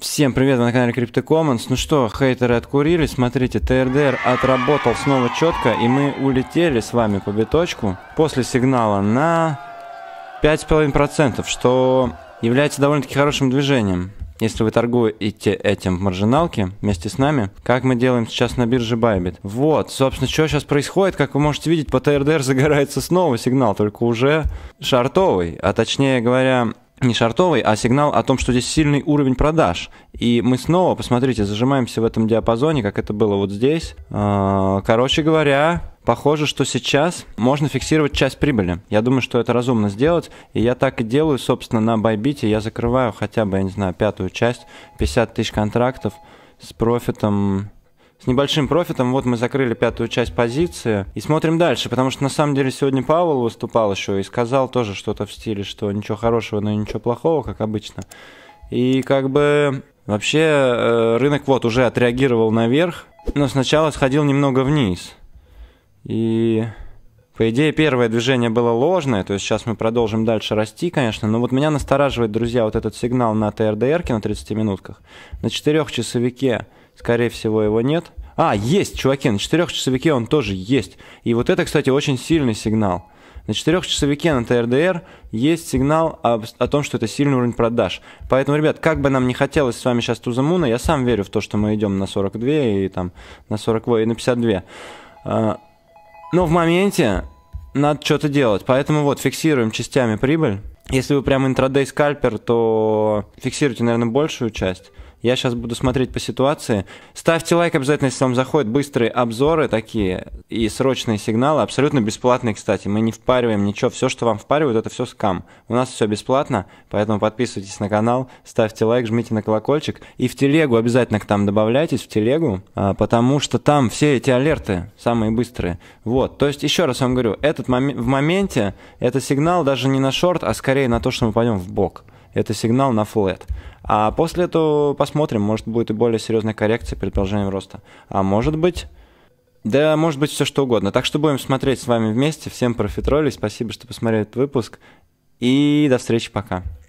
Всем привет, вы на канале CryptoCommons. Ну что, хейтеры откурили, смотрите, ТРДР отработал снова четко, и мы улетели с вами по биточку после сигнала на 5,5%, что является довольно-таки хорошим движением. Если вы торгуете этим в маржиналке вместе с нами, как мы делаем сейчас на бирже Bybit. Вот, собственно, что сейчас происходит, как вы можете видеть, по ТРДР загорается снова сигнал, только уже шартовый, а точнее говоря, не шартовый, а сигнал о том, что здесь сильный уровень продаж. И мы снова, посмотрите, зажимаемся в этом диапазоне, как это было вот здесь. А, короче говоря, похоже, что сейчас можно фиксировать часть прибыли. Я думаю, что это разумно сделать. И я так и делаю, собственно, на Байбите. Я закрываю хотя бы, я не знаю, пятую часть, 50 тысяч контрактов с профитом с небольшим профитом. Вот мы закрыли пятую часть позиции. И смотрим дальше, потому что на самом деле сегодня Павел выступал еще и сказал тоже что-то в стиле, что ничего хорошего, но ничего плохого, как обычно. И как бы вообще э, рынок вот уже отреагировал наверх, но сначала сходил немного вниз. И по идее, первое движение было ложное, то есть сейчас мы продолжим дальше расти, конечно, но вот меня настораживает, друзья, вот этот сигнал на ТРДР на 30 минутках, на 4 часовике – Скорее всего, его нет. А, есть, чуваки, на четырехчасовике он тоже есть. И вот это, кстати, очень сильный сигнал. На четырехчасовике на ТРДР есть сигнал об, о том, что это сильный уровень продаж. Поэтому, ребят, как бы нам не хотелось с вами сейчас Тузамуна, я сам верю в то, что мы идем на 42 и там на 48 и на 52. А, но в моменте надо что-то делать. Поэтому вот фиксируем частями прибыль. Если вы прям интрадей скальпер, то фиксируйте, наверное, большую часть. Я сейчас буду смотреть по ситуации. Ставьте лайк обязательно, если вам заходят быстрые обзоры такие и срочные сигналы. Абсолютно бесплатные, кстати. Мы не впариваем ничего. Все, что вам впаривают, это все скам. У нас все бесплатно, поэтому подписывайтесь на канал, ставьте лайк, жмите на колокольчик. И в телегу обязательно к там добавляйтесь, в телегу, а, потому что там все эти алерты самые быстрые. Вот, то есть еще раз вам говорю, этот мом- в моменте это сигнал даже не на шорт, а скорее на то, что мы пойдем в бок это сигнал на флет. А после этого посмотрим, может будет и более серьезная коррекция перед продолжением роста. А может быть, да, может быть все что угодно. Так что будем смотреть с вами вместе. Всем профитроли, спасибо, что посмотрели этот выпуск. И до встречи, пока.